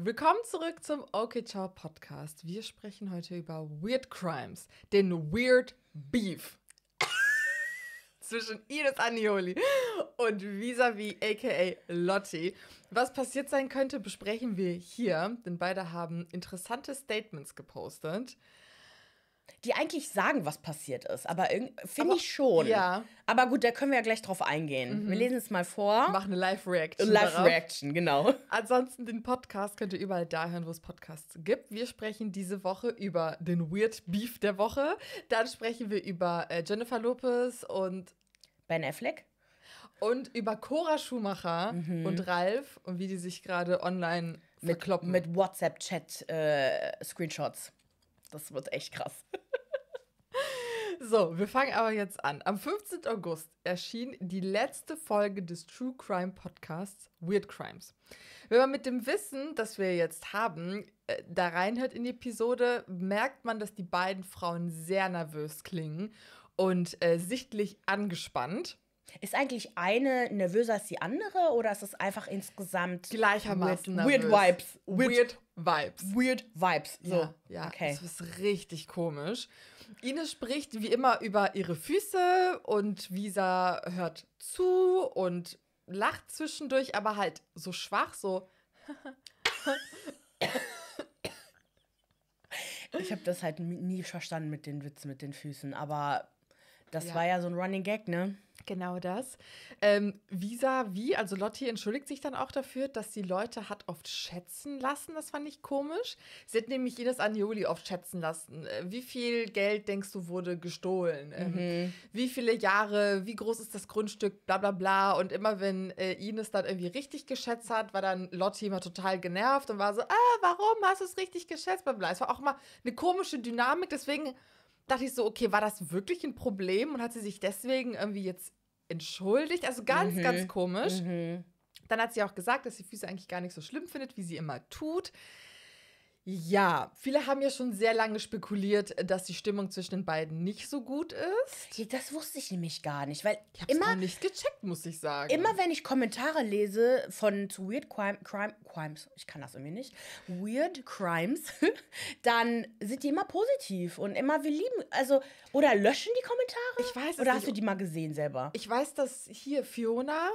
Willkommen zurück zum OK Ciao Podcast. Wir sprechen heute über Weird Crimes, den Weird Beef zwischen Ines Anioli und Visavi aka Lotti. Was passiert sein könnte, besprechen wir hier, denn beide haben interessante Statements gepostet die eigentlich sagen, was passiert ist. Aber finde ich schon. Ja. Aber gut, da können wir ja gleich drauf eingehen. Mhm. Wir lesen es mal vor. Machen eine Live-Reaction. Live-Reaction, genau. Ansonsten den Podcast könnt ihr überall da hören, wo es Podcasts gibt. Wir sprechen diese Woche über den Weird Beef der Woche. Dann sprechen wir über äh, Jennifer Lopez und Ben Affleck. Und über Cora Schumacher mhm. und Ralf und wie die sich gerade online mit, verkloppen. Mit WhatsApp-Chat-Screenshots. Äh, das wird echt krass. So, wir fangen aber jetzt an. Am 15. August erschien die letzte Folge des True Crime Podcasts Weird Crimes. Wenn man mit dem Wissen, das wir jetzt haben, äh, da reinhört in die Episode, merkt man, dass die beiden Frauen sehr nervös klingen und äh, sichtlich angespannt. Ist eigentlich eine nervöser als die andere oder ist es einfach insgesamt gleichermaßen weird, nervös. weird Vibes? Weird, weird Vibes. Weird Vibes. So. Ja, ja. Okay. Das ist richtig komisch. Ines spricht wie immer über ihre Füße und Visa hört zu und lacht zwischendurch, aber halt so schwach, so. ich habe das halt nie verstanden mit den Witzen mit den Füßen, aber das ja. war ja so ein Running Gag, ne? Genau das. Ähm, Visa wie, also Lotti entschuldigt sich dann auch dafür, dass sie Leute hat oft schätzen lassen. Das fand ich komisch. Sie hat nämlich Ines Anjoli oft schätzen lassen. Äh, wie viel Geld denkst du wurde gestohlen? Ähm, mhm. wie viele Jahre? Wie groß ist das Grundstück? Bla bla bla. Und immer wenn äh, Ines dann irgendwie richtig geschätzt hat, war dann Lotti immer total genervt und war so, ah, warum hast du es richtig geschätzt? Bla bla. Es war auch mal eine komische Dynamik. Deswegen dachte ich so, okay, war das wirklich ein Problem und hat sie sich deswegen irgendwie jetzt entschuldigt? Also ganz, mhm. ganz komisch. Mhm. Dann hat sie auch gesagt, dass sie Füße eigentlich gar nicht so schlimm findet, wie sie immer tut. Ja, viele haben ja schon sehr lange spekuliert, dass die Stimmung zwischen den beiden nicht so gut ist. das wusste ich nämlich gar nicht, weil ich hab's immer nicht gecheckt, muss ich sagen. Immer wenn ich Kommentare lese von zu Weird Crime, Crime Crimes, ich kann das irgendwie nicht, Weird Crimes, dann sind die immer positiv und immer wir lieben, also oder löschen die Kommentare? Ich weiß es Oder nicht. hast du die mal gesehen selber? Ich weiß, dass hier Fiona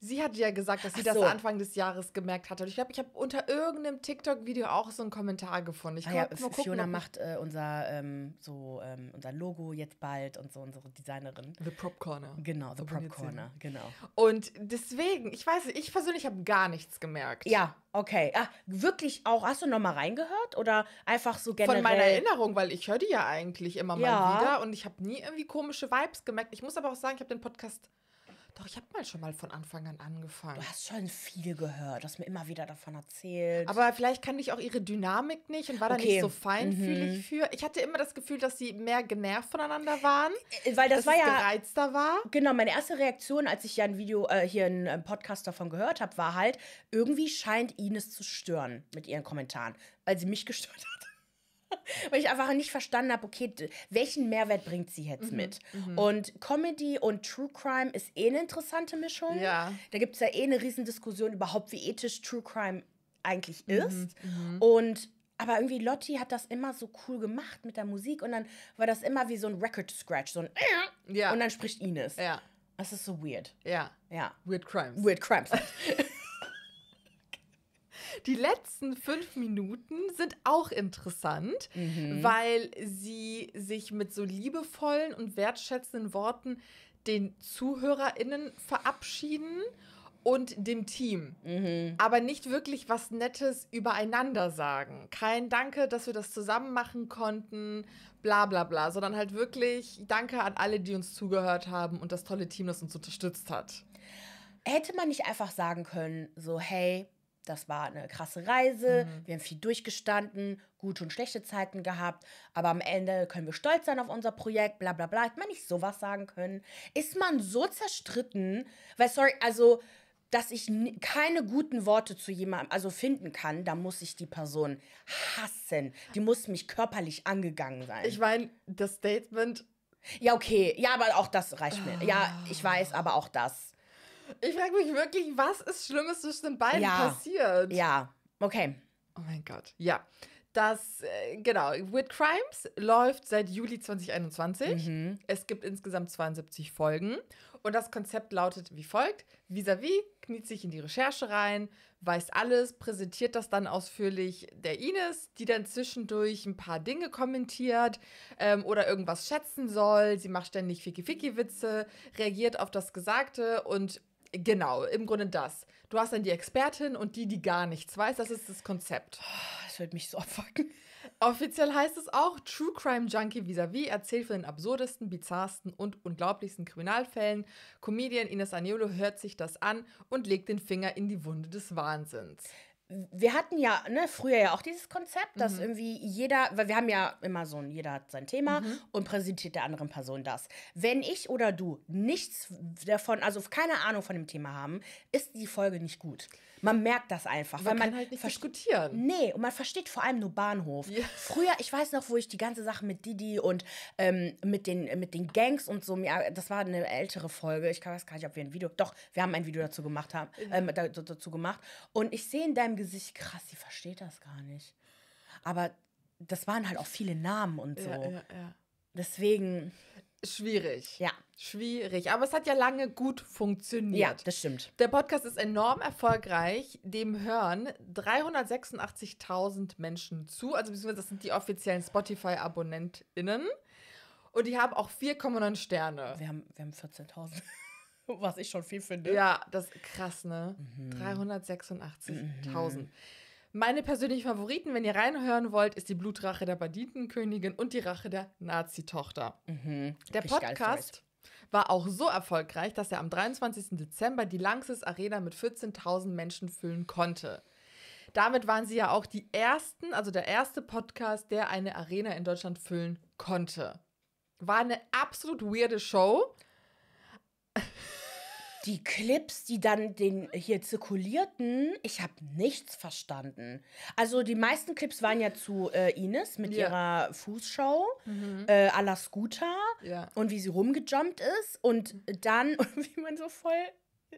Sie hatte ja gesagt, dass sie so. das Anfang des Jahres gemerkt hatte. Und ich glaube, ich habe unter irgendeinem TikTok-Video auch so einen Kommentar gefunden. Ich ah ja, mal Fiona macht äh, unser, ähm, so, ähm, unser Logo jetzt bald und so unsere Designerin. The Prop Corner. Genau, The, The Prop Corner, genau. Und deswegen, ich weiß nicht, ich persönlich habe gar nichts gemerkt. Ja, okay. Ah, wirklich auch, hast du nochmal reingehört oder einfach so generell? Von meiner Erinnerung, weil ich höre die ja eigentlich immer ja. mal wieder und ich habe nie irgendwie komische Vibes gemerkt. Ich muss aber auch sagen, ich habe den Podcast doch, ich habe mal schon mal von Anfang an angefangen. Du hast schon viel gehört, hast mir immer wieder davon erzählt. Aber vielleicht kannte ich auch ihre Dynamik nicht und war okay. da nicht so feinfühlig mhm. für. Ich hatte immer das Gefühl, dass sie mehr genervt voneinander waren. Äh, weil das war es ja. gereizter war. Genau, meine erste Reaktion, als ich ja ein Video, äh, hier einen äh, Podcast davon gehört habe, war halt, irgendwie scheint Ines zu stören mit ihren Kommentaren, weil sie mich gestört hat. Weil ich einfach nicht verstanden habe, okay, welchen Mehrwert bringt sie jetzt mhm, mit? Mhm. Und Comedy und True Crime ist eh eine interessante Mischung. Ja. Da gibt es ja eh eine Riesendiskussion überhaupt, wie ethisch True Crime eigentlich mhm, ist. Mhm, und aber irgendwie Lotti hat das immer so cool gemacht mit der Musik und dann war das immer wie so ein Record Scratch, so ein ja. und dann spricht Ines. Ja. Das ist so weird. Ja. Ja. Weird Crimes. Weird Crimes. die letzten fünf Minuten sind auch interessant, mhm. weil sie sich mit so liebevollen und wertschätzenden Worten den ZuhörerInnen verabschieden und dem Team. Mhm. Aber nicht wirklich was Nettes übereinander sagen. Kein Danke, dass wir das zusammen machen konnten, bla bla bla, sondern halt wirklich Danke an alle, die uns zugehört haben und das tolle Team, das uns unterstützt hat. Hätte man nicht einfach sagen können, so, hey, das war eine krasse Reise, mhm. wir haben viel durchgestanden, gute und schlechte Zeiten gehabt, aber am Ende können wir stolz sein auf unser Projekt, bla bla bla. Hätte man nicht sowas sagen können? Ist man so zerstritten, weil, sorry, also, dass ich keine guten Worte zu jemandem also finden kann, da muss ich die Person hassen. Die muss mich körperlich angegangen sein. Ich meine, das Statement. Ja, okay. Ja, aber auch das reicht mir. Ja, ich weiß, aber auch das. Ich frage mich wirklich, was ist Schlimmes zwischen den beiden ja. passiert? Ja, okay. Oh mein Gott, ja. Das, äh, genau, With Crimes läuft seit Juli 2021. Mhm. Es gibt insgesamt 72 Folgen. Und das Konzept lautet wie folgt: Vis-à-vis -vis kniet sich in die Recherche rein, weiß alles, präsentiert das dann ausführlich der Ines, die dann zwischendurch ein paar Dinge kommentiert ähm, oder irgendwas schätzen soll. Sie macht ständig Fiki-Fiki-Witze, reagiert auf das Gesagte und Genau, im Grunde das. Du hast dann die Expertin und die, die gar nichts weiß. Das ist das Konzept. Das wird mich so abfucken. Offiziell heißt es auch, True Crime Junkie vis-à-vis -vis erzählt von den absurdesten, bizarrsten und unglaublichsten Kriminalfällen. Comedian Ines Aniolo hört sich das an und legt den Finger in die Wunde des Wahnsinns wir hatten ja ne, früher ja auch dieses Konzept, dass mhm. irgendwie jeder, weil wir haben ja immer so ein, jeder hat sein Thema mhm. und präsentiert der anderen Person das. Wenn ich oder du nichts davon, also keine Ahnung von dem Thema haben, ist die Folge nicht gut. Man merkt das einfach. Man, man kann halt nicht diskutieren. Nee, und man versteht vor allem nur Bahnhof. Ja. Früher, ich weiß noch, wo ich die ganze Sache mit Didi und ähm, mit, den, mit den Gangs und so, ja, das war eine ältere Folge. Ich weiß gar nicht, ob wir ein Video, doch, wir haben ein Video dazu gemacht. Haben, ähm, dazu gemacht. Und ich sehe in deinem Gesicht, krass, sie versteht das gar nicht. Aber das waren halt auch viele Namen und so. Ja, ja, ja. Deswegen. Schwierig. Ja. Schwierig. Aber es hat ja lange gut funktioniert. Ja, das stimmt. Der Podcast ist enorm erfolgreich. Dem hören 386.000 Menschen zu. Also, beziehungsweise, das sind die offiziellen Spotify-AbonnentInnen. Und die haben auch 4,9 Sterne. Wir haben, wir haben 14.000. Was ich schon viel finde. Ja, das ist krass, ne? Mhm. 386.000. Mhm. Meine persönlichen Favoriten, wenn ihr reinhören wollt, ist die Blutrache der Banditenkönigin und die Rache der Nazi-Tochter. Mhm. Der Richtig Podcast war auch so erfolgreich, dass er am 23. Dezember die Lanxess Arena mit 14.000 Menschen füllen konnte. Damit waren sie ja auch die ersten, also der erste Podcast, der eine Arena in Deutschland füllen konnte. War eine absolut weirde Show die Clips, die dann den hier zirkulierten, ich habe nichts verstanden. Also die meisten Clips waren ja zu äh, Ines mit ja. ihrer Fußshow, mhm. äh, à la Scooter ja. und wie sie rumgejumpt ist und dann, wie man so voll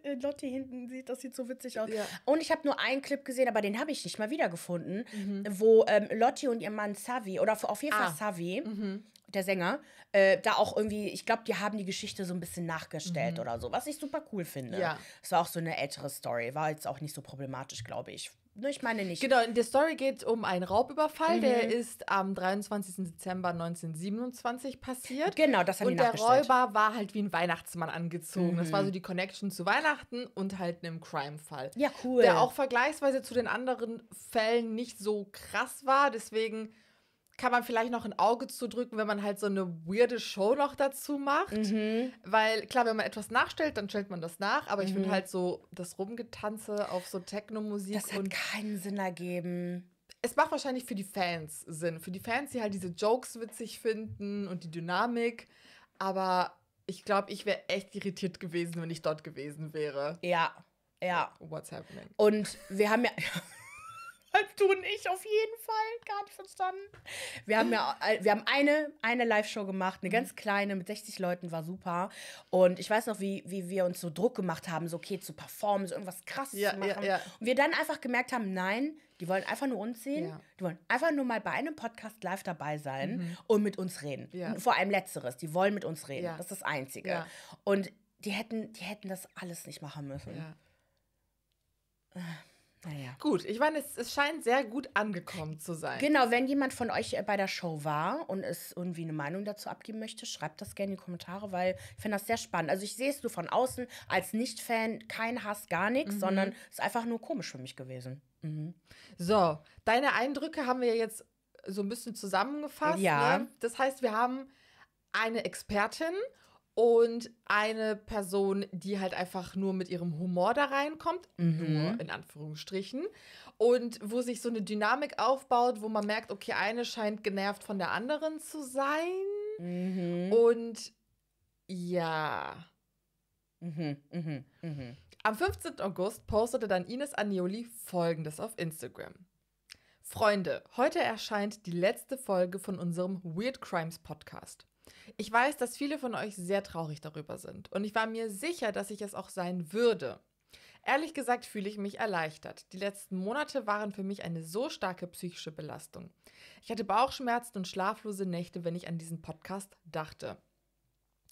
äh, Lotti hinten sieht, das sieht so witzig aus. Ja. Und ich habe nur einen Clip gesehen, aber den habe ich nicht mal wiedergefunden, mhm. wo ähm, Lotti und ihr Mann Savi, oder auf jeden Fall Savi, ah. mhm der Sänger, äh, da auch irgendwie, ich glaube, die haben die Geschichte so ein bisschen nachgestellt mhm. oder so, was ich super cool finde. Ja. Es war auch so eine ältere Story, war jetzt auch nicht so problematisch, glaube ich. Nur Ich meine nicht. Genau, in der Story geht um einen Raubüberfall, mhm. der ist am 23. Dezember 1927 passiert. Genau, das haben Und der Räuber war halt wie ein Weihnachtsmann angezogen. Mhm. Das war so mhm. die Connection zu Weihnachten und halt einem Crime-Fall. Ja, cool. Der auch vergleichsweise zu den anderen Fällen nicht so krass war, deswegen kann man vielleicht noch ein Auge zudrücken, wenn man halt so eine weirde Show noch dazu macht. Mhm. Weil klar, wenn man etwas nachstellt, dann stellt man das nach. Aber mhm. ich finde mhm. halt so das Rumgetanze auf so Techno-Musik. Das hat keinen Sinn ergeben es macht wahrscheinlich für die Fans Sinn. Für die Fans, die halt diese Jokes witzig finden und die Dynamik. Aber ich glaube, ich wäre echt irritiert gewesen, wenn ich dort gewesen wäre. Ja, ja. What's happening? Und wir haben ja. Als du und ich auf jeden Fall. Gar nicht verstanden. Wir haben ja, äh, wir haben eine, eine Live-Show gemacht, eine mhm. ganz kleine mit 60 Leuten, war super. Und ich weiß noch, wie, wie wir uns so Druck gemacht haben, so okay, zu performen, so irgendwas krasses ja, zu machen. Ja, ja. Und wir dann einfach gemerkt haben, nein, die wollen einfach nur uns sehen. Ja. Die wollen einfach nur mal bei einem Podcast live dabei sein mhm. und mit uns reden. Ja. Vor allem Letzteres. Die wollen mit uns reden. Ja. Das ist das Einzige. Und die hätten, die hätten das alles nicht machen müssen. Ja. Ah. Naja. Gut, ich meine, es, es, scheint sehr gut angekommen zu sein. Genau, wenn jemand von euch äh, bei der Show war und es irgendwie eine Meinung dazu abgeben möchte, schreibt das gerne in die Kommentare, weil ich finde das sehr spannend. Also ich sehe es nur von außen als Nicht-Fan, kein Hass, gar nichts, mhm. sondern es ist einfach nur komisch für mich gewesen. Mhm. So, deine Eindrücke haben wir jetzt so ein bisschen zusammengefasst. Ja. Ne? Das heißt, wir haben eine Expertin und eine Person, die halt einfach nur mit ihrem Humor da reinkommt, mhm. nur in Anführungsstrichen, und wo sich so eine Dynamik aufbaut, wo man merkt, okay, eine scheint genervt von der anderen zu sein. Mhm. Und ja. Mhm, mh, mh. Am 15. August postete dann Ines Agnoli folgendes auf Instagram. Freunde, heute erscheint die letzte Folge von unserem Weird Crimes Podcast. Ich weiß, dass viele von euch sehr traurig darüber sind und ich war mir sicher, dass ich es auch sein würde. Ehrlich gesagt fühle ich mich erleichtert. Die letzten Monate waren für mich eine so starke psychische Belastung. Ich hatte Bauchschmerzen und schlaflose Nächte, wenn ich an diesen Podcast dachte.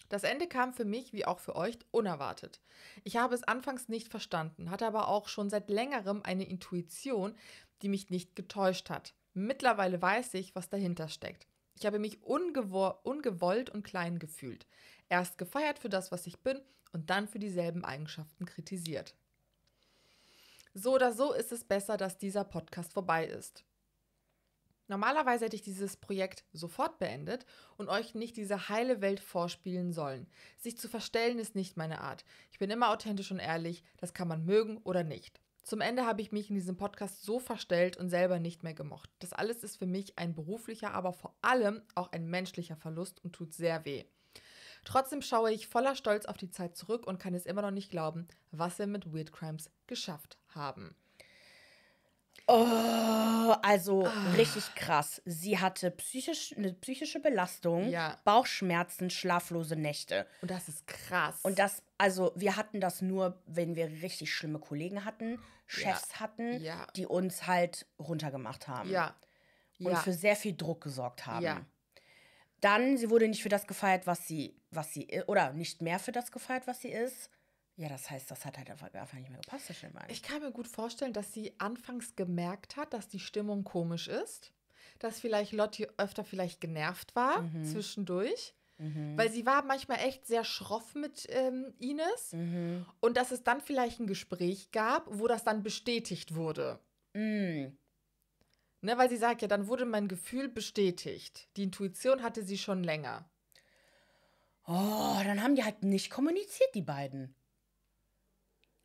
Das Ende kam für mich wie auch für euch unerwartet. Ich habe es anfangs nicht verstanden, hatte aber auch schon seit längerem eine Intuition, die mich nicht getäuscht hat. Mittlerweile weiß ich, was dahinter steckt. Ich habe mich ungewollt und klein gefühlt. Erst gefeiert für das, was ich bin und dann für dieselben Eigenschaften kritisiert. So oder so ist es besser, dass dieser Podcast vorbei ist. Normalerweise hätte ich dieses Projekt sofort beendet und euch nicht diese heile Welt vorspielen sollen. Sich zu verstellen ist nicht meine Art. Ich bin immer authentisch und ehrlich, das kann man mögen oder nicht. Zum Ende habe ich mich in diesem Podcast so verstellt und selber nicht mehr gemocht. Das alles ist für mich ein beruflicher, aber vor allem auch ein menschlicher Verlust und tut sehr weh. Trotzdem schaue ich voller Stolz auf die Zeit zurück und kann es immer noch nicht glauben, was wir mit Weird Crimes geschafft haben. Oh, also oh. richtig krass. Sie hatte psychisch, eine psychische Belastung, ja. Bauchschmerzen, schlaflose Nächte. Und das ist krass. Und das, also wir hatten das nur, wenn wir richtig schlimme Kollegen hatten, Chefs ja. hatten, ja. die uns halt runtergemacht haben. Ja. Und für sehr viel Druck gesorgt haben. Ja. Dann, sie wurde nicht für das gefeiert, was sie, was sie, oder nicht mehr für das gefeiert, was sie ist. Ja, das heißt, das hat halt einfach nicht mehr gepasst, das Schimmern. Ich kann mir gut vorstellen, dass sie anfangs gemerkt hat, dass die Stimmung komisch ist, dass vielleicht Lotti öfter vielleicht genervt war mhm. zwischendurch. Mhm. Weil sie war manchmal echt sehr schroff mit ähm, Ines mhm. und dass es dann vielleicht ein Gespräch gab, wo das dann bestätigt wurde. Mhm. Ne, weil sie sagt, ja, dann wurde mein Gefühl bestätigt. Die Intuition hatte sie schon länger. Oh, dann haben die halt nicht kommuniziert, die beiden.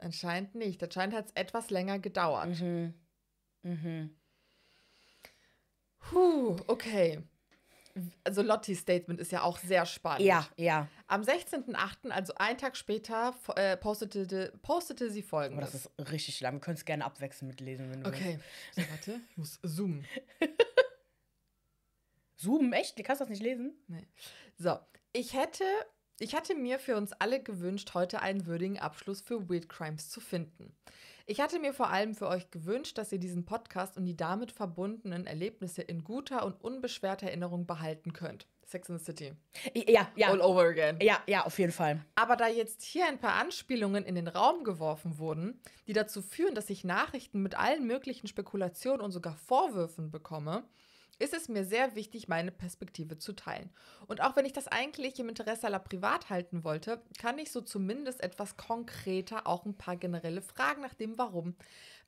Anscheinend nicht. Anscheinend hat es etwas länger gedauert. Mhm. Mhm. Puh, okay. Also Lottis Statement ist ja auch sehr spannend. Ja, ja. Am 16.08., also einen Tag später, äh, postete, postete sie folgendes. Oh, das ist richtig lang. Wir können es gerne abwechseln mit Lesen, wenn du Okay. Willst. So, warte, ich muss zoomen. zoomen? Echt? Du kannst das nicht lesen? Nee. So. Ich hätte ich hatte mir für uns alle gewünscht, heute einen würdigen Abschluss für Weird Crimes zu finden. Ich hatte mir vor allem für euch gewünscht, dass ihr diesen Podcast und die damit verbundenen Erlebnisse in guter und unbeschwerter Erinnerung behalten könnt. Sex in the City. Ja, ja. All over again. Ja, ja, auf jeden Fall. Aber da jetzt hier ein paar Anspielungen in den Raum geworfen wurden, die dazu führen, dass ich Nachrichten mit allen möglichen Spekulationen und sogar Vorwürfen bekomme, ist es mir sehr wichtig, meine Perspektive zu teilen. Und auch wenn ich das eigentlich im Interesse aller privat halten wollte, kann ich so zumindest etwas konkreter auch ein paar generelle Fragen nach dem Warum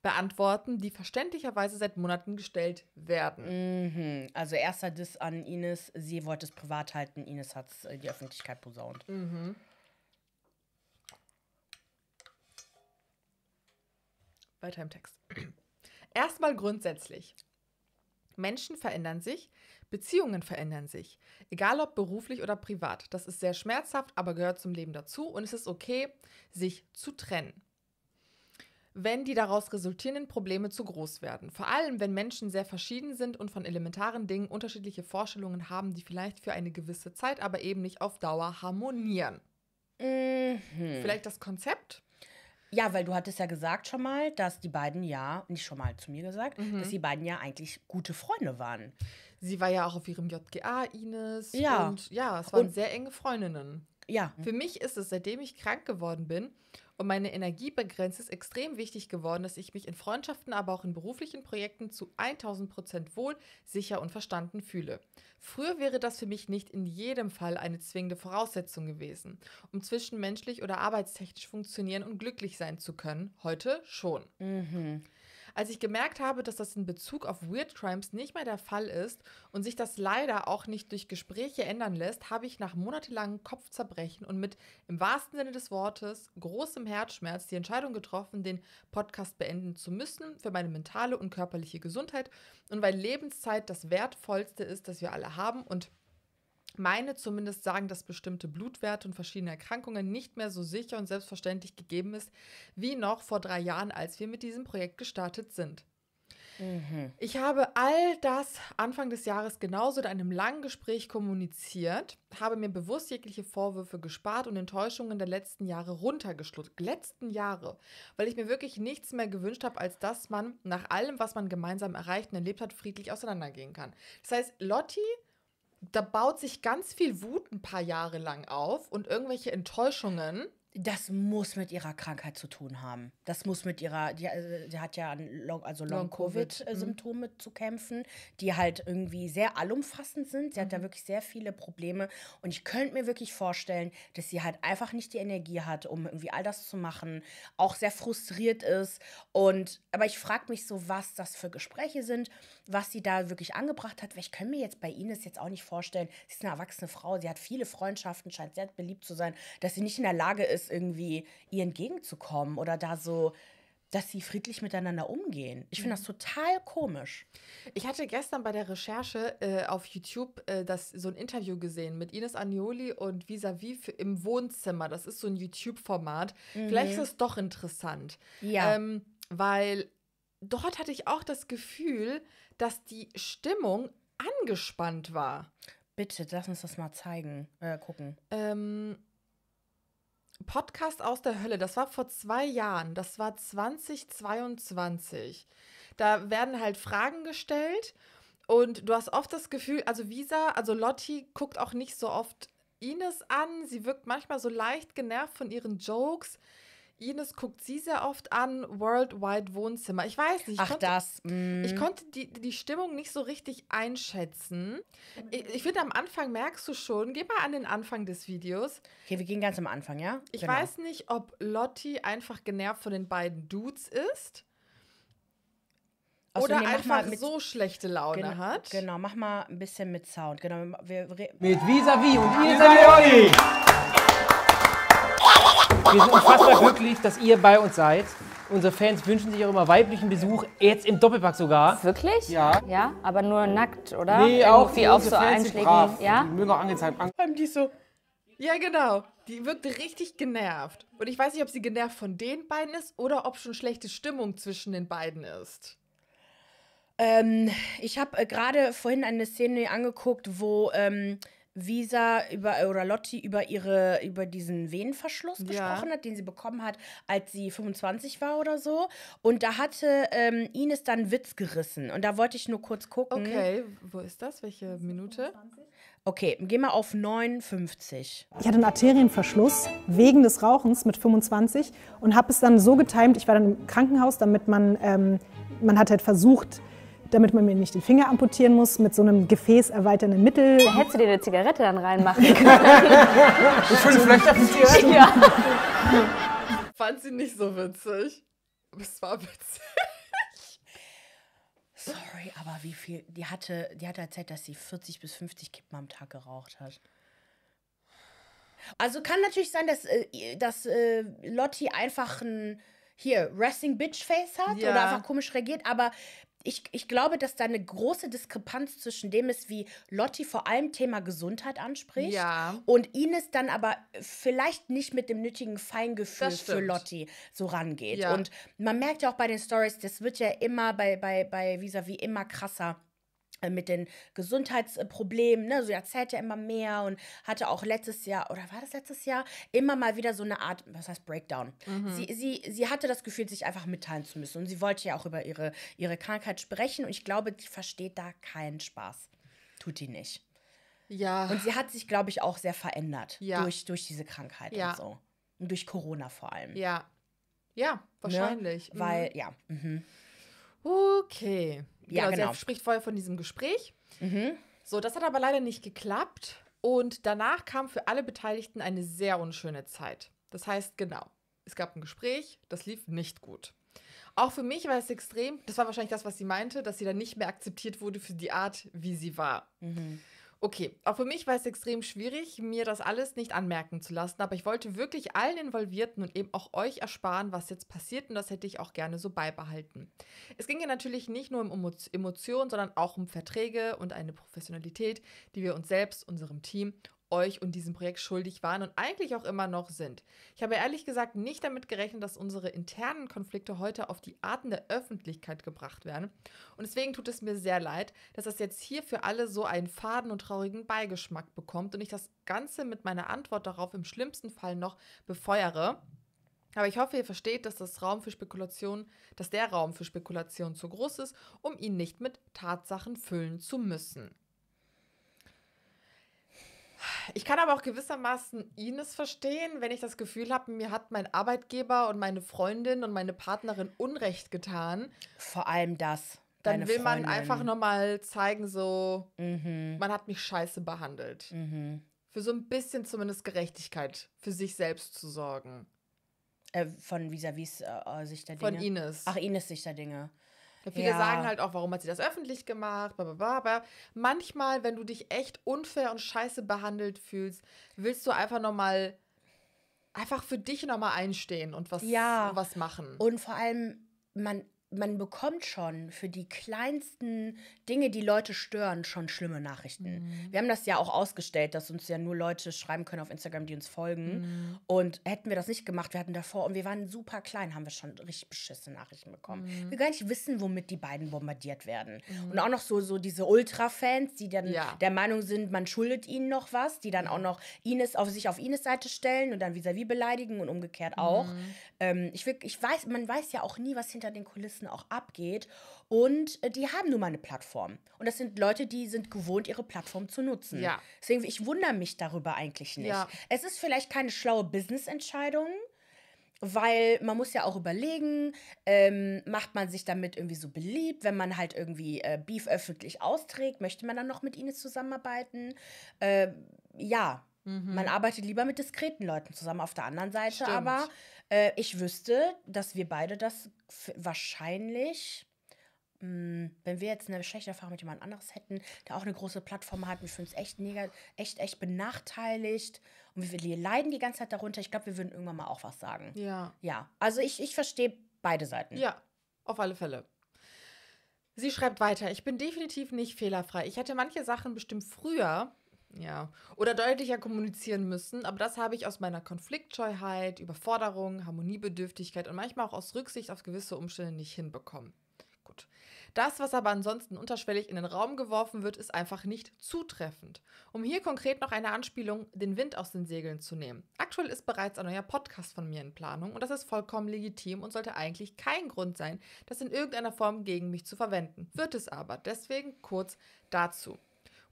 beantworten, die verständlicherweise seit Monaten gestellt werden. Mhm. Also erster Diss an Ines, sie wollte es privat halten, Ines hat es äh, die Öffentlichkeit posaunt. Mhm. Weiter im Text. Erstmal grundsätzlich. Menschen verändern sich, Beziehungen verändern sich, egal ob beruflich oder privat. Das ist sehr schmerzhaft, aber gehört zum Leben dazu und es ist okay, sich zu trennen wenn die daraus resultierenden Probleme zu groß werden. Vor allem, wenn Menschen sehr verschieden sind und von elementaren Dingen unterschiedliche Vorstellungen haben, die vielleicht für eine gewisse Zeit, aber eben nicht auf Dauer harmonieren. Mhm. Vielleicht das Konzept? Ja, weil du hattest ja gesagt schon mal, dass die beiden ja, nicht schon mal zu mir gesagt, mhm. dass die beiden ja eigentlich gute Freunde waren. Sie war ja auch auf ihrem JGA, Ines. Ja. Und ja, es waren und, sehr enge Freundinnen. Ja. Für mich ist es, seitdem ich krank geworden bin und meine Energie ist extrem wichtig geworden, dass ich mich in Freundschaften, aber auch in beruflichen Projekten zu 1000 Prozent wohl, sicher und verstanden fühle. Früher wäre das für mich nicht in jedem Fall eine zwingende Voraussetzung gewesen, um zwischenmenschlich oder arbeitstechnisch funktionieren und glücklich sein zu können. Heute schon. Mhm. Als ich gemerkt habe, dass das in Bezug auf Weird Crimes nicht mehr der Fall ist und sich das leider auch nicht durch Gespräche ändern lässt, habe ich nach monatelangem Kopfzerbrechen und mit im wahrsten Sinne des Wortes großem Herzschmerz die Entscheidung getroffen, den Podcast beenden zu müssen für meine mentale und körperliche Gesundheit und weil Lebenszeit das wertvollste ist, das wir alle haben und meine zumindest sagen, dass bestimmte Blutwerte und verschiedene Erkrankungen nicht mehr so sicher und selbstverständlich gegeben ist wie noch vor drei Jahren, als wir mit diesem Projekt gestartet sind. Mhm. Ich habe all das Anfang des Jahres genauso in einem langen Gespräch kommuniziert, habe mir bewusst jegliche Vorwürfe gespart und Enttäuschungen der letzten Jahre runtergeschluckt. Letzten Jahre, weil ich mir wirklich nichts mehr gewünscht habe, als dass man nach allem, was man gemeinsam erreicht und erlebt hat, friedlich auseinandergehen kann. Das heißt, Lotti da baut sich ganz viel Wut ein paar Jahre lang auf und irgendwelche Enttäuschungen. Das muss mit ihrer Krankheit zu tun haben. Das muss mit ihrer, die, äh, die hat ja Long, also Long-Covid-Symptome mhm. zu kämpfen, die halt irgendwie sehr allumfassend sind. Sie mhm. hat da mhm. wirklich sehr viele Probleme. Und ich könnte mir wirklich vorstellen, dass sie halt einfach nicht die Energie hat, um irgendwie all das zu machen, auch sehr frustriert ist. Und aber ich frage mich so, was das für Gespräche sind, was sie da wirklich angebracht hat. Weil ich kann mir jetzt bei Ihnen Ines jetzt auch nicht vorstellen, sie ist eine erwachsene Frau, sie hat viele Freundschaften, scheint sehr beliebt zu sein, dass sie nicht in der Lage ist, ist, irgendwie ihr entgegenzukommen oder da so dass sie friedlich miteinander umgehen. Ich finde mhm. das total komisch. Ich hatte gestern bei der Recherche äh, auf YouTube äh, das, so ein Interview gesehen mit Ines Agnoli und Visavi im Wohnzimmer. Das ist so ein YouTube-Format. Mhm. Vielleicht ist es doch interessant. Ja. Ähm, weil dort hatte ich auch das Gefühl, dass die Stimmung angespannt war. Bitte, lass uns das mal zeigen, äh, gucken. Ähm, Podcast aus der Hölle, das war vor zwei Jahren, das war 2022. Da werden halt Fragen gestellt und du hast oft das Gefühl, also Visa, also Lotti guckt auch nicht so oft Ines an, sie wirkt manchmal so leicht genervt von ihren Jokes. Ines guckt sie sehr oft an, Worldwide Wohnzimmer. Ich weiß nicht. Ich Ach, konnte, das. Mm. Ich konnte die, die Stimmung nicht so richtig einschätzen. Ich, ich finde, am Anfang merkst du schon, geh mal an den Anfang des Videos. Okay, wir gehen ganz am Anfang, ja? Ich genau. weiß nicht, ob Lotti einfach genervt von den beiden Dudes ist. Also oder einfach mit, so schlechte Laune genau, hat. Genau, mach mal ein bisschen mit Sound. Genau, wir, wir mit Visavi und Isaioli. Wir sind unfassbar glücklich, dass ihr bei uns seid. Unsere Fans wünschen sich auch immer weiblichen Besuch, jetzt im Doppelpack sogar. Wirklich? Ja. Ja, aber nur nackt, oder? Nee, Irgendwie auch. Wie auf so Fans Einschlägen. Brav. Ja? Die mögen auch angezeigt. Die so. Ja, genau. Die wirkte richtig genervt. Und ich weiß nicht, ob sie genervt von den beiden ist oder ob schon schlechte Stimmung zwischen den beiden ist. Ähm, ich habe äh, gerade vorhin eine Szene angeguckt, wo ähm, Visa über oder Lotti über ihre über diesen Venenverschluss ja. gesprochen hat, den sie bekommen hat, als sie 25 war oder so. Und da hatte ähm, Ines dann einen Witz gerissen. Und da wollte ich nur kurz gucken. Okay, wo ist das? Welche Minute? Okay, geh mal auf 59. Ich hatte einen Arterienverschluss wegen des Rauchens mit 25 und habe es dann so getimt. Ich war dann im Krankenhaus, damit man ähm, man hat halt versucht damit man mir nicht den Finger amputieren muss, mit so einem gefäßerweiternden Mittel. Da hättest du dir eine Zigarette dann reinmachen können. ich würde vielleicht amputieren. Ja. Fand sie nicht so witzig. Aber es war witzig. Sorry, aber wie viel? Die hatte, die hatte erzählt, dass sie 40 bis 50 Kippen am Tag geraucht hat. Also kann natürlich sein, dass, äh, dass äh, Lotti einfach ein hier Resting Bitch Face hat ja. oder einfach komisch reagiert, aber ich, ich glaube, dass da eine große Diskrepanz zwischen dem ist, wie Lotti vor allem Thema Gesundheit anspricht ja. und Ines dann aber vielleicht nicht mit dem nötigen Feingefühl für Lotti so rangeht. Ja. Und man merkt ja auch bei den Stories, das wird ja immer bei, bei, bei Visa wie immer krasser äh, mit den Gesundheitsproblemen, ne? so also, er erzählt ja immer mehr und hatte auch letztes Jahr, oder war das letztes Jahr, immer mal wieder so eine Art, was heißt Breakdown. Mhm. Sie, sie, sie hatte das Gefühl, sich einfach mitteilen zu müssen und sie wollte ja auch über ihre, ihre Krankheit sprechen und ich glaube, sie versteht da keinen Spaß. Tut die nicht. Ja. Und sie hat sich, glaube ich, auch sehr verändert ja. durch, durch diese Krankheit ja. und so. Und durch Corona vor allem. Ja. Ja, ne? wahrscheinlich. Ne? Weil, mhm. ja. Mhm. Okay. Ja, genau, genau. Sie spricht vorher von diesem Gespräch. Mhm. So, das hat aber leider nicht geklappt. Und danach kam für alle Beteiligten eine sehr unschöne Zeit. Das heißt, genau, es gab ein Gespräch, das lief nicht gut. Auch für mich war es extrem, das war wahrscheinlich das, was sie meinte, dass sie dann nicht mehr akzeptiert wurde für die Art, wie sie war. Mhm. Okay, auch für mich war es extrem schwierig, mir das alles nicht anmerken zu lassen, aber ich wollte wirklich allen Involvierten und eben auch euch ersparen, was jetzt passiert und das hätte ich auch gerne so beibehalten. Es ging ja natürlich nicht nur um Emotionen, sondern auch um Verträge und eine Professionalität, die wir uns selbst, unserem Team euch und diesem Projekt schuldig waren und eigentlich auch immer noch sind. Ich habe ehrlich gesagt nicht damit gerechnet, dass unsere internen Konflikte heute auf die Arten der Öffentlichkeit gebracht werden. Und deswegen tut es mir sehr leid, dass das jetzt hier für alle so einen faden und traurigen Beigeschmack bekommt und ich das Ganze mit meiner Antwort darauf im schlimmsten Fall noch befeuere. Aber ich hoffe, ihr versteht, dass das Raum für Spekulation, dass der Raum für Spekulation zu groß ist, um ihn nicht mit Tatsachen füllen zu müssen. Ich kann aber auch gewissermaßen Ines verstehen, wenn ich das Gefühl habe, mir hat mein Arbeitgeber und meine Freundin und meine Partnerin Unrecht getan. Vor allem das. Dann will man einfach nochmal zeigen, so, mhm. man hat mich scheiße behandelt. Mhm. Für so ein bisschen zumindest Gerechtigkeit für sich selbst zu sorgen. Äh, von vis-à-vis äh, Sicht der Dinge. Von Ines. Ach, Ines Sicht der Dinge. Viele ja. sagen halt auch, warum hat sie das öffentlich gemacht, blablabla. Manchmal, wenn du dich echt unfair und scheiße behandelt fühlst, willst du einfach nochmal, einfach für dich nochmal einstehen und was, ja. und was machen. Und vor allem, man man bekommt schon für die kleinsten Dinge, die Leute stören, schon schlimme Nachrichten. Mhm. Wir haben das ja auch ausgestellt, dass uns ja nur Leute schreiben können auf Instagram, die uns folgen. Mhm. Und hätten wir das nicht gemacht, wir hatten davor und wir waren super klein, haben wir schon richtig beschissene Nachrichten bekommen. Mhm. Wir gar nicht wissen, womit die beiden bombardiert werden. Mhm. Und auch noch so, so diese Ultra-Fans, die dann ja. der Meinung sind, man schuldet ihnen noch was, die dann mhm. auch noch Ines auf sich auf Ines Seite stellen und dann vis-à-vis -vis beleidigen und umgekehrt auch. Mhm. Ähm, ich, ich weiß, man weiß ja auch nie, was hinter den Kulissen Journalisten auch abgeht. Und äh, die haben nun mal eine Plattform. Und das sind Leute, die sind gewohnt, ihre Plattform zu nutzen. Ja. Deswegen, ich wundere mich darüber eigentlich nicht. Ja. Es ist vielleicht keine schlaue Business-Entscheidung, weil man muss ja auch überlegen, ähm, macht man sich damit irgendwie so beliebt, wenn man halt irgendwie äh, Beef öffentlich austrägt, möchte man dann noch mit ihnen zusammenarbeiten? Ähm, ja, Mhm. Man arbeitet lieber mit diskreten Leuten zusammen. Auf der anderen Seite Stimmt. aber äh, ich wüsste, dass wir beide das wahrscheinlich, mh, hm, wenn wir jetzt eine schlechte Erfahrung mit jemand anderes hätten, der auch eine große Plattform hat, wir fühlen uns echt, echt, echt benachteiligt und wir, wir leiden die ganze Zeit darunter. Ich glaube, wir würden irgendwann mal auch was sagen. Ja. Ja. Also ich, ich verstehe beide Seiten. Ja, auf alle Fälle. Sie schreibt weiter, ich bin definitiv nicht fehlerfrei. Ich hätte manche Sachen bestimmt früher ja, oder deutlicher kommunizieren müssen, aber das habe ich aus meiner Konfliktscheuheit, Überforderung, Harmoniebedürftigkeit und manchmal auch aus Rücksicht auf gewisse Umstände nicht hinbekommen. Gut. Das, was aber ansonsten unterschwellig in den Raum geworfen wird, ist einfach nicht zutreffend. Um hier konkret noch eine Anspielung, den Wind aus den Segeln zu nehmen. Aktuell ist bereits ein neuer Podcast von mir in Planung und das ist vollkommen legitim und sollte eigentlich kein Grund sein, das in irgendeiner Form gegen mich zu verwenden. Wird es aber, deswegen kurz dazu.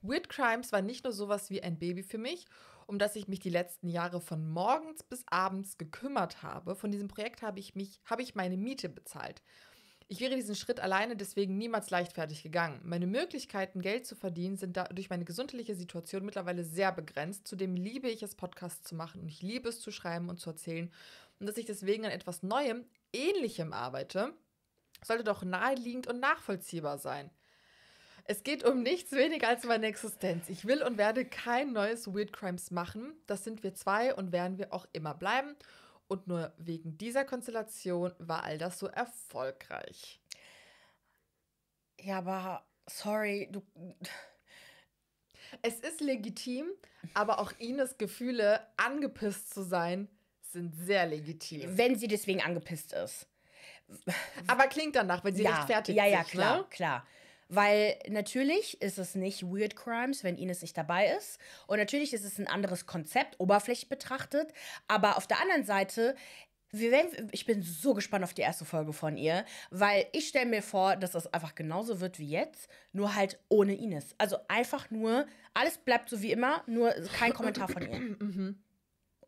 Weird Crimes war nicht nur sowas wie ein Baby für mich, um das ich mich die letzten Jahre von morgens bis abends gekümmert habe. Von diesem Projekt habe ich mich, habe ich meine Miete bezahlt. Ich wäre diesen Schritt alleine deswegen niemals leichtfertig gegangen. Meine Möglichkeiten, Geld zu verdienen, sind durch meine gesundheitliche Situation mittlerweile sehr begrenzt. Zudem liebe ich es, Podcasts zu machen und ich liebe es, zu schreiben und zu erzählen. Und dass ich deswegen an etwas Neuem, Ähnlichem arbeite, sollte doch naheliegend und nachvollziehbar sein. Es geht um nichts weniger als meine Existenz. Ich will und werde kein neues Weird Crimes machen. Das sind wir zwei und werden wir auch immer bleiben. Und nur wegen dieser Konstellation war all das so erfolgreich. Ja, aber sorry, du. Es ist legitim, aber auch Ines Gefühle, angepisst zu sein, sind sehr legitim. Wenn sie deswegen angepisst ist. Aber klingt danach, wenn sie ja, nicht fertig ist. Ja, ja, klar, ne? klar. Weil natürlich ist es nicht Weird Crimes, wenn Ines nicht dabei ist. Und natürlich ist es ein anderes Konzept, oberflächlich betrachtet. Aber auf der anderen Seite werden, ich bin so gespannt auf die erste Folge von ihr, weil ich stelle mir vor, dass das einfach genauso wird wie jetzt, nur halt ohne Ines. Also einfach nur, alles bleibt so wie immer, nur kein Kommentar von ihr. mhm.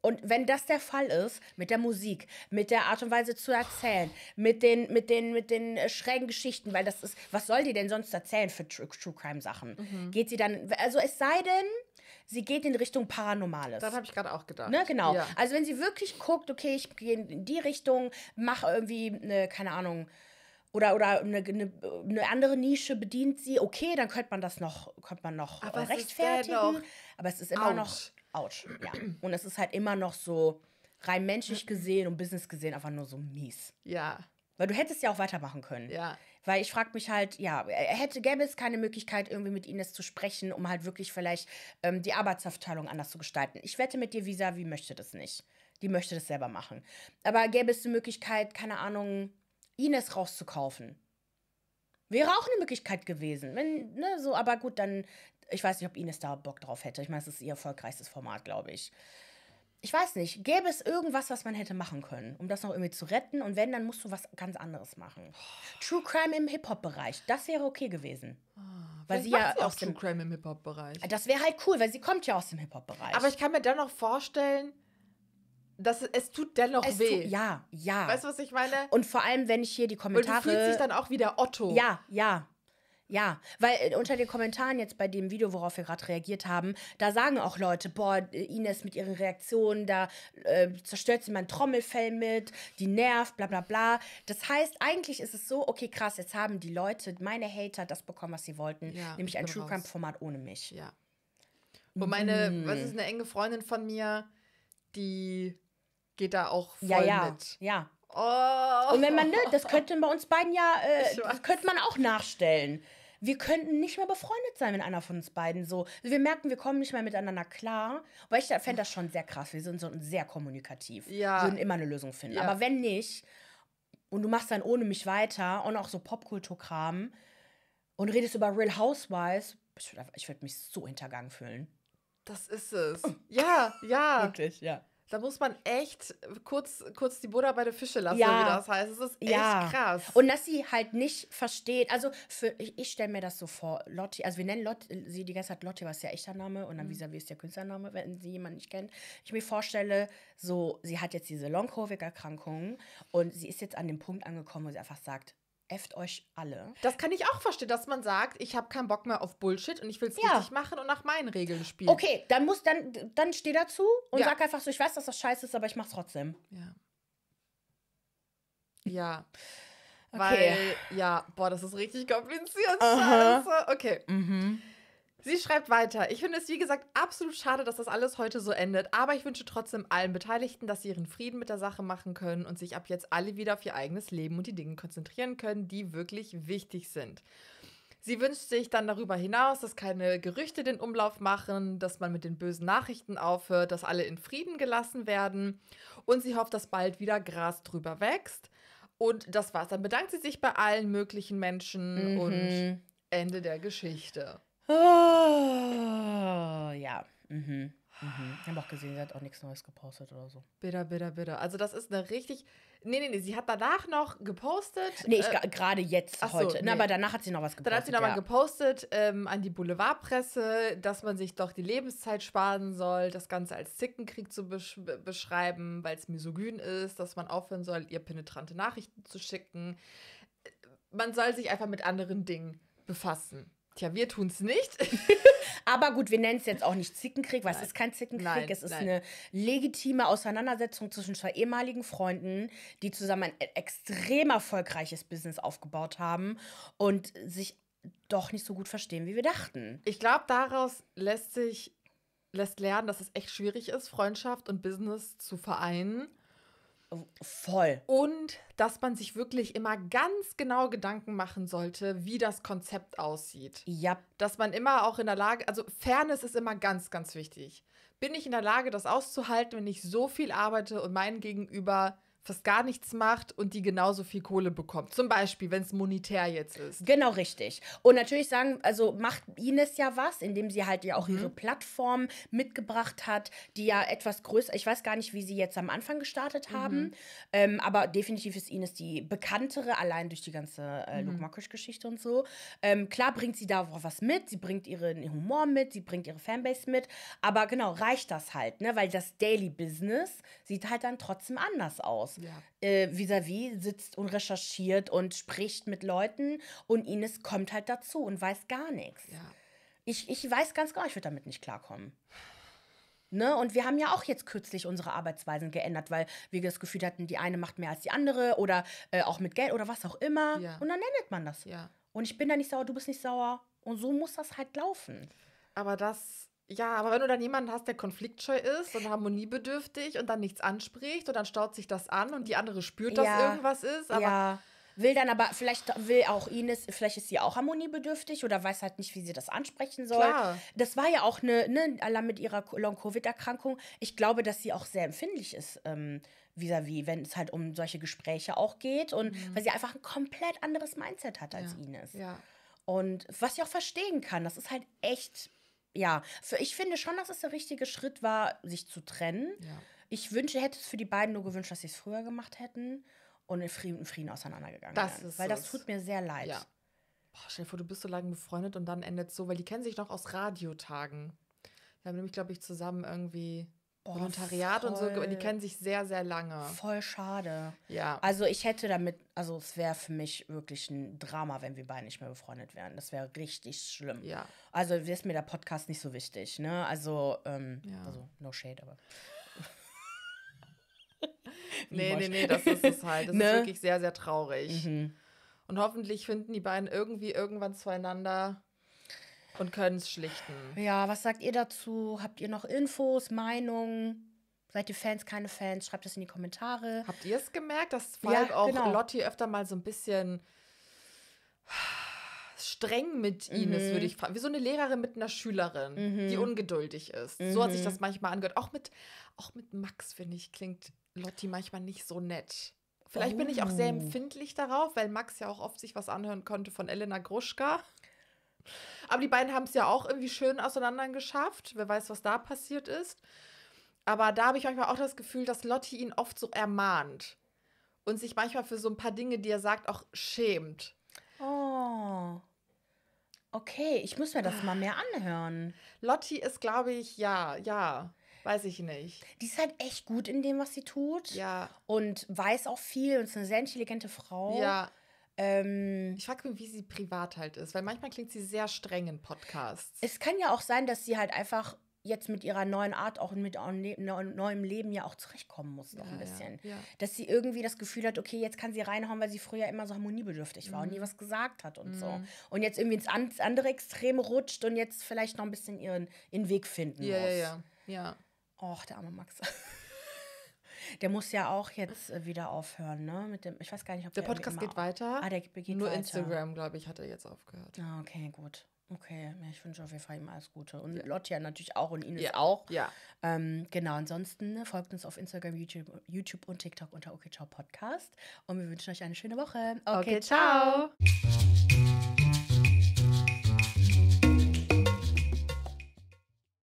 Und wenn das der Fall ist, mit der Musik, mit der Art und Weise zu erzählen, mit den, mit den, mit den äh, schrägen Geschichten, weil das ist, was soll die denn sonst erzählen für True, True Crime Sachen? Mhm. Geht sie dann, also es sei denn, sie geht in Richtung Paranormales. Das habe ich gerade auch gedacht. Ne, genau. Ja. Also wenn sie wirklich guckt, okay, ich gehe in die Richtung, mache irgendwie, eine, keine Ahnung, oder, oder eine, eine, eine, andere Nische bedient sie, okay, dann könnte man das noch, könnte man noch aber äh, rechtfertigen. aber es ist immer Ouch. noch Autsch, ja. Und es ist halt immer noch so rein menschlich gesehen und Business gesehen einfach nur so mies. Ja. Weil du hättest ja auch weitermachen können. Ja. Weil ich frage mich halt, ja, hätte, gäbe es keine Möglichkeit, irgendwie mit Ines zu sprechen, um halt wirklich vielleicht ähm, die Arbeitsverteilung anders zu gestalten. Ich wette mit dir, Visa, wie möchte das nicht? Die möchte das selber machen. Aber gäbe es die Möglichkeit, keine Ahnung, Ines rauszukaufen? Wäre auch eine Möglichkeit gewesen. Wenn, ne, so, aber gut, dann, ich weiß nicht, ob Ines da Bock drauf hätte. Ich meine, es ist ihr erfolgreichstes Format, glaube ich. Ich weiß nicht, gäbe es irgendwas, was man hätte machen können, um das noch irgendwie zu retten? Und wenn, dann musst du was ganz anderes machen. True Crime im Hip-Hop-Bereich, das wäre okay gewesen. Ah, weil Vielleicht sie ja sie aus dem True Crime im Hip Hop Bereich. Ah, das wäre halt cool, weil sie kommt ja aus dem Hip Hop Bereich. Aber ich kann mir dennoch vorstellen, dass es, es tut dennoch es weh. Tut, ja, ja. Weißt du, was ich meine? Und vor allem, wenn ich hier die Kommentare. Und fühlt sich dann auch wieder Otto. Ja, ja. Ja, weil äh, unter den Kommentaren jetzt bei dem Video, worauf wir gerade reagiert haben, da sagen auch Leute, boah, äh, Ines mit ihren Reaktionen, da äh, zerstört sie mein Trommelfell mit, die nervt, bla bla bla. Das heißt, eigentlich ist es so, okay, krass, jetzt haben die Leute, meine Hater, das bekommen, was sie wollten, ja, nämlich ein True Crime-Format ohne mich. Ja. Und meine, mm. was ist eine enge Freundin von mir, die geht da auch voll ja, ja. mit. Ja, Oh. Und wenn man, ne, das könnte bei uns beiden ja, äh, könnte man auch nachstellen wir könnten nicht mehr befreundet sein, wenn einer von uns beiden so. Also wir merken, wir kommen nicht mehr miteinander klar. Weil ich fände das schon sehr krass. Wir sind so sehr kommunikativ. Ja. Würden immer eine Lösung finden. Ja. Aber wenn nicht, und du machst dann ohne mich weiter und auch so Popkulturkram und redest über Real Housewives, ich würde würd mich so hintergangen fühlen. Das ist es. Mm. Ja, ja. Wirklich, ja. Da muss man echt kurz, kurz die Buddha bei der Fische lassen, ja. wie das heißt. Es ist echt ja. krass. Und dass sie halt nicht versteht, also für, ich, ich stelle mir das so vor, Lotti, also wir nennen Lotti, sie die ganze Zeit Lotti, was ist ja echter Name und dann mhm. vis ist der Künstlername, wenn sie jemanden nicht kennt. Ich mir vorstelle, so, sie hat jetzt diese Long-Covid-Erkrankung und sie ist jetzt an dem Punkt angekommen, wo sie einfach sagt, Efft euch alle. Das kann ich auch verstehen, dass man sagt, ich habe keinen Bock mehr auf Bullshit und ich will es ja. richtig machen und nach meinen Regeln spielen. Okay, dann muss dann dann steh dazu und ja. sag einfach so, ich weiß, dass das scheiße ist, aber ich mach's trotzdem. Ja. Ja. Okay. Weil ja, boah, das ist richtig kompliziert. Scheiße. Okay. Mhm. Sie schreibt weiter. Ich finde es, wie gesagt, absolut schade, dass das alles heute so endet. Aber ich wünsche trotzdem allen Beteiligten, dass sie ihren Frieden mit der Sache machen können und sich ab jetzt alle wieder auf ihr eigenes Leben und die Dinge konzentrieren können, die wirklich wichtig sind. Sie wünscht sich dann darüber hinaus, dass keine Gerüchte den Umlauf machen, dass man mit den bösen Nachrichten aufhört, dass alle in Frieden gelassen werden. Und sie hofft, dass bald wieder Gras drüber wächst. Und das war's. Dann bedankt sie sich bei allen möglichen Menschen mhm. und Ende der Geschichte. Oh, ja. Mhm. Mhm. Ich habe auch gesehen, sie hat auch nichts Neues gepostet oder so. Bitter, bitter, bitter. Also das ist eine richtig. Nee, nee, nee. Sie hat danach noch gepostet. Nee, äh, gerade jetzt so, heute. Nee. Na, aber danach hat sie noch was gepostet. Dann hat sie nochmal ja. gepostet ähm, an die Boulevardpresse, dass man sich doch die Lebenszeit sparen soll, das Ganze als Zickenkrieg zu besch beschreiben, weil es misogyn ist, dass man aufhören soll, ihr penetrante Nachrichten zu schicken. Äh, man soll sich einfach mit anderen Dingen befassen. Tja, wir tun es nicht. Aber gut, wir nennen es jetzt auch nicht Zickenkrieg, weil nein. es ist kein Zickenkrieg. Nein, es ist nein. eine legitime Auseinandersetzung zwischen zwei ehemaligen Freunden, die zusammen ein extrem erfolgreiches Business aufgebaut haben und sich doch nicht so gut verstehen, wie wir dachten. Ich glaube, daraus lässt sich lässt lernen, dass es echt schwierig ist, Freundschaft und Business zu vereinen. Voll. Und dass man sich wirklich immer ganz genau Gedanken machen sollte, wie das Konzept aussieht. Ja. Dass man immer auch in der Lage, also Fairness ist immer ganz, ganz wichtig. Bin ich in der Lage, das auszuhalten, wenn ich so viel arbeite und mein Gegenüber fast gar nichts macht und die genauso viel Kohle bekommt. Zum Beispiel, wenn es monetär jetzt ist. Genau, richtig. Und natürlich sagen, also macht Ines ja was, indem sie halt ja auch mhm. ihre Plattform mitgebracht hat, die ja etwas größer, ich weiß gar nicht, wie sie jetzt am Anfang gestartet mhm. haben, mhm. ähm, aber definitiv ist Ines die bekanntere, allein durch die ganze äh, mhm. Luke Mockridge-Geschichte und so. Ähm, klar bringt sie da was mit, sie bringt ihren Humor mit, sie bringt ihre Fanbase mit, aber genau, reicht das halt, ne? weil das Daily Business sieht halt dann trotzdem anders aus aus. Ja. Äh, vis-à-vis sitzt und recherchiert und spricht mit Leuten und Ines kommt halt dazu und weiß gar nichts. Ja. Ich, ich weiß ganz genau, ich würde damit nicht klarkommen. Ne? Und wir haben ja auch jetzt kürzlich unsere Arbeitsweisen geändert, weil wir das Gefühl hatten, die eine macht mehr als die andere oder äh, auch mit Geld oder was auch immer. Ja. Und dann nennt man das. Ja. Und ich bin da nicht sauer, du bist nicht sauer. Und so muss das halt laufen. Aber das ja, aber wenn du dann jemanden hast, der konfliktscheu ist und harmoniebedürftig und dann nichts anspricht und dann staut sich das an und die andere spürt, dass ja. irgendwas ist, aber. Ja. Will dann aber, vielleicht will auch Ines, vielleicht ist sie auch harmoniebedürftig oder weiß halt nicht, wie sie das ansprechen soll. Klar. Das war ja auch eine, ne, allein mit ihrer Long-Covid-Erkrankung. Ich glaube, dass sie auch sehr empfindlich ist, ähm, vis-à-vis, wenn es halt um solche Gespräche auch geht und mhm. weil sie einfach ein komplett anderes Mindset hat als ja. Ines. Ja. Und was sie auch verstehen kann, das ist halt echt ja, für, ich finde schon, dass es der richtige Schritt war, sich zu trennen. Ja. Ich wünsche, hätte es für die beiden nur gewünscht, dass sie es früher gemacht hätten und in Frieden, Frieden auseinandergegangen das wären. weil das tut mir sehr leid. Ja. Boah, stell dir vor, du bist so lange befreundet und dann endet es so, weil die kennen sich noch aus Radiotagen. Wir haben nämlich, glaube ich, zusammen irgendwie Oh, Volontariat oh, und so, die kennen sich sehr, sehr lange. Voll schade. Ja. Also ich hätte damit, also es wäre für mich wirklich ein Drama, wenn wir beide nicht mehr befreundet wären. Das wäre richtig schlimm. Ja. Also ist mir der Podcast nicht so wichtig, ne? Also, ähm, ja. also no shade, aber. nee, nee, nee, das ist es halt. Das ne? ist wirklich sehr, sehr traurig. Mhm. Und hoffentlich finden die beiden irgendwie irgendwann zueinander. Und können es schlichten. Ja, was sagt ihr dazu? Habt ihr noch Infos, Meinungen? Seid ihr Fans, keine Fans? Schreibt es in die Kommentare. Habt ihr es gemerkt, dass vor ja, auch genau. Lotti öfter mal so ein bisschen streng mit ihnen mhm. ist, würde ich fragen. Wie so eine Lehrerin mit einer Schülerin, mhm. die ungeduldig ist. Mhm. So hat sich mhm. das manchmal angehört. Auch mit, auch mit Max, finde ich, klingt Lotti manchmal nicht so nett. Vielleicht oh. bin ich auch sehr oh. empfindlich darauf, weil Max ja auch oft sich was anhören konnte von Elena Gruschka. Aber die beiden haben es ja auch irgendwie schön auseinander geschafft. Wer weiß, was da passiert ist. Aber da habe ich manchmal auch das Gefühl, dass Lotti ihn oft so ermahnt und sich manchmal für so ein paar Dinge, die er sagt, auch schämt. Oh. Okay, ich muss mir das mal mehr anhören. Lotti ist, glaube ich, ja, ja. Weiß ich nicht. Die ist halt echt gut in dem, was sie tut. Ja. Und weiß auch viel und ist eine sehr intelligente Frau. Ja. Ähm, ich frage mich, wie sie privat halt ist, weil manchmal klingt sie sehr streng in Podcasts. Es kann ja auch sein, dass sie halt einfach jetzt mit ihrer neuen Art auch mit ne, neuem Leben ja auch zurechtkommen muss noch ja, ein bisschen. Ja, ja. Dass sie irgendwie das Gefühl hat, okay, jetzt kann sie reinhauen, weil sie früher immer so harmoniebedürftig war mhm. und nie mhm. was gesagt hat und mhm. so. Und jetzt irgendwie ins andere Extrem rutscht und jetzt vielleicht noch ein bisschen ihren, ihren Weg finden muss. Ja, ja, ja. Och, der arme Max. Der muss ja auch jetzt äh, wieder aufhören, ne? Mit dem, ich weiß gar nicht, ob der, der Podcast geht weiter. Ah, der geht Nur weiter. Instagram, glaube ich, hat er jetzt aufgehört. Ah, okay, gut. Okay, ja, ich wünsche auf jeden Fall ihm alles Gute. Und ja. Lottia natürlich auch und Ines ja. auch. Ja. Ähm, genau, ansonsten ne, folgt uns auf Instagram, YouTube, YouTube und TikTok unter OKCiao okay, Podcast. Und wir wünschen euch eine schöne Woche. Okay, okay ciao. ciao.